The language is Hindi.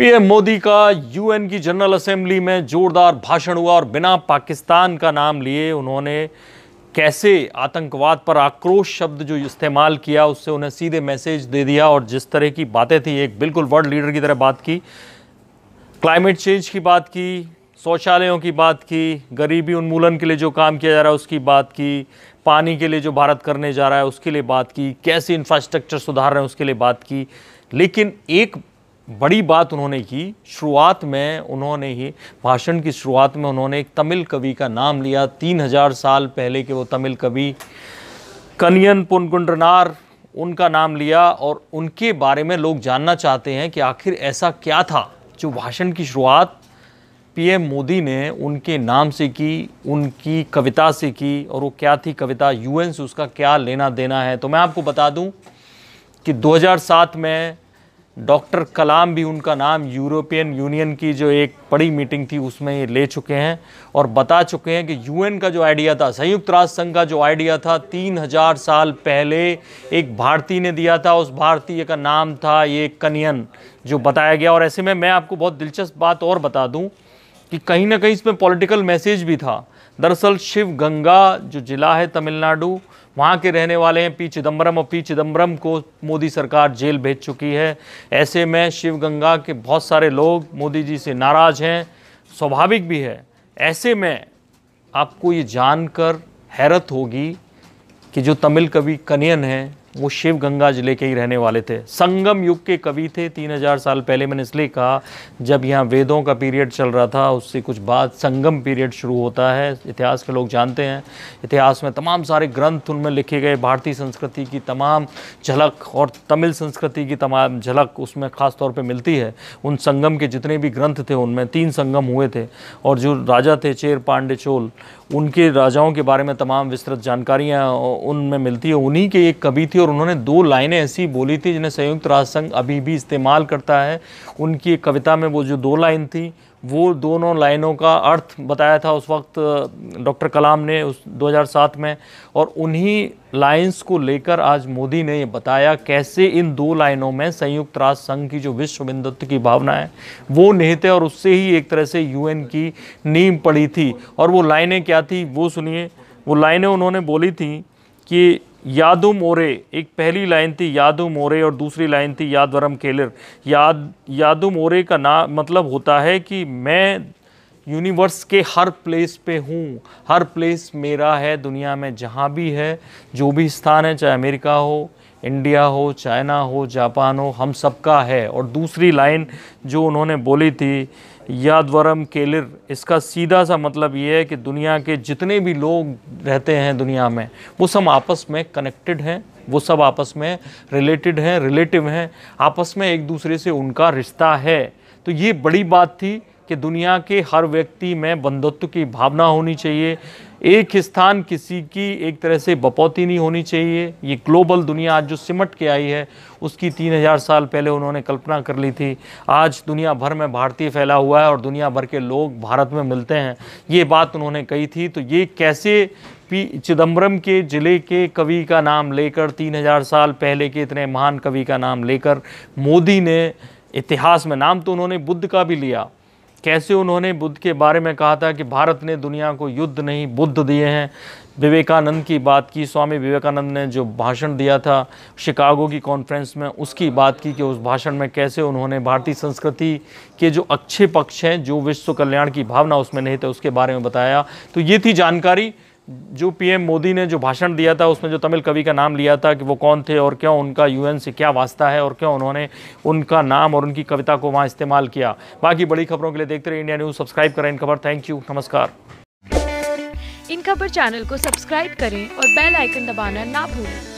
पीएम मोदी का यूएन की जनरल असेंबली में जोरदार भाषण हुआ और बिना पाकिस्तान का नाम लिए उन्होंने कैसे आतंकवाद पर आक्रोश शब्द जो इस्तेमाल किया उससे उन्हें सीधे मैसेज दे दिया और जिस तरह की बातें थी एक बिल्कुल वर्ल्ड लीडर की तरह बात की क्लाइमेट चेंज की बात की शौचालयों की बात की गरीबी उन्मूलन के लिए जो काम किया जा रहा है उसकी बात की पानी के लिए जो भारत करने जा रहा है उसके लिए बात की कैसे इंफ्रास्ट्रक्चर सुधार रहे हैं उसके लिए बात की लेकिन एक बड़ी बात उन्होंने की शुरुआत में उन्होंने ही भाषण की शुरुआत में उन्होंने एक तमिल कवि का नाम लिया तीन हज़ार साल पहले के वो तमिल कवि कनियन पुनकुंडनार उनका नाम लिया और उनके बारे में लोग जानना चाहते हैं कि आखिर ऐसा क्या था जो भाषण की शुरुआत पीएम मोदी ने उनके नाम से की उनकी कविता से की और वो क्या थी कविता यूएन से उसका क्या लेना देना है तो मैं आपको बता दूं कि 2007 में डॉक्टर कलाम भी उनका नाम यूरोपियन यूनियन की जो एक बड़ी मीटिंग थी उसमें ये ले चुके हैं और बता चुके हैं कि यूएन का जो आइडिया था संयुक्त राष्ट्र संघ का जो आइडिया था तीन हजार साल पहले एक भारतीय ने दिया था उस भारतीय का नाम था ये कनियन जो बताया गया और ऐसे में मैं आपको बहुत दिलचस्प बात और बता दूँ कि कहीं ना कहीं इसमें पॉलिटिकल मैसेज भी था दरअसल शिव गंगा जो जिला है तमिलनाडु वहाँ के रहने वाले हैं पी चिदम्बरम और पी चिदम्बरम को मोदी सरकार जेल भेज चुकी है ऐसे में शिव गंगा के बहुत सारे लोग मोदी जी से नाराज़ हैं स्वाभाविक भी है ऐसे में आपको ये जानकर हैरत होगी कि जो तमिल कवि कनियन हैं वो शिव गंगा जिले के ही रहने वाले थे संगम युग के कवि थे तीन हजार साल पहले मैंने इसलिए कहा जब यहाँ वेदों का पीरियड चल रहा था उससे कुछ बाद संगम पीरियड शुरू होता है इतिहास के लोग जानते हैं इतिहास में तमाम सारे ग्रंथ उनमें लिखे गए भारतीय संस्कृति की तमाम झलक और तमिल संस्कृति की तमाम झलक उसमें ख़ास तौर पर मिलती है उन संगम के जितने भी ग्रंथ थे उनमें तीन संगम हुए थे और जो राजा थे चेर पांडे चोल उनके राजाओं के बारे में तमाम विस्तृत जानकारियाँ उनमें मिलती है उन्हीं के एक कवि थे और उन्होंने दो लाइनें ऐसी बोली थी जिन्हें संयुक्त राष्ट्र संघ अभी भी इस्तेमाल करता है उनकी कविता में वो जो दो लाइन थी वो दोनों लाइनों का अर्थ बताया था उस वक्त डॉक्टर कलाम ने उस 2007 में और उन्हीं लाइंस को लेकर आज मोदी ने ये बताया कैसे इन दो लाइनों में संयुक्त राष्ट्र संघ की जो विश्व बिंदुत्व की भावना है वो निहित है और उससे ही एक तरह से यूएन की नींव पड़ी थी और वो लाइनें क्या थी वो सुनिए वो लाइनें उन्होंने बोली थी कि यादु मोरे एक पहली लाइन थी यादु मोरे और दूसरी लाइन थी यादवरम केलर याद यादु मोरे का नाम मतलब होता है कि मैं यूनिवर्स के हर प्लेस पे हूँ हर प्लेस मेरा है दुनिया में जहाँ भी है जो भी स्थान है चाहे अमेरिका हो इंडिया हो चाइना हो जापान हो हम सबका है और दूसरी लाइन जो उन्होंने बोली थी यादवरम केलिर इसका सीधा सा मतलब ये है कि दुनिया के जितने भी लोग रहते हैं दुनिया में वो सब आपस में कनेक्टेड हैं वो सब आपस में रिलेटेड हैं रिलेटिव हैं आपस में एक दूसरे से उनका रिश्ता है तो ये बड़ी बात थी कि दुनिया के हर व्यक्ति में बंधुत्व की भावना होनी चाहिए एक स्थान किसी की एक तरह से बपौती नहीं होनी चाहिए ये ग्लोबल दुनिया आज जो सिमट के आई है उसकी तीन हज़ार साल पहले उन्होंने कल्पना कर ली थी आज दुनिया भर में भारतीय फैला हुआ है और दुनिया भर के लोग भारत में मिलते हैं ये बात उन्होंने कही थी तो ये कैसे पी चिदम्बरम के ज़िले के कवि का नाम लेकर तीन हज़ार साल पहले के इतने महान कवि का नाम लेकर मोदी ने इतिहास में नाम तो उन्होंने बुद्ध का भी लिया कैसे उन्होंने बुद्ध के बारे में कहा था कि भारत ने दुनिया को युद्ध नहीं बुद्ध दिए हैं विवेकानंद की बात की स्वामी विवेकानंद ने जो भाषण दिया था शिकागो की कॉन्फ्रेंस में उसकी बात की कि उस भाषण में कैसे उन्होंने भारतीय संस्कृति के जो अच्छे पक्ष हैं जो विश्व कल्याण की भावना उसमें नहीं थे उसके बारे में बताया तो ये थी जानकारी जो पीएम मोदी ने जो भाषण दिया था उसमें जो तमिल कवि का नाम लिया था कि वो कौन थे और क्यों उनका यूएन से क्या वास्ता है और क्यों उन्होंने उनका नाम और उनकी कविता को वहाँ इस्तेमाल किया बाकी बड़ी खबरों के लिए देखते रहे इंडिया न्यूज़ सब्सक्राइब करें इन खबर थैंक यू नमस्कार इन खबर चैनल को सब्सक्राइब करें और बेल आइकन दबाना ना भूलें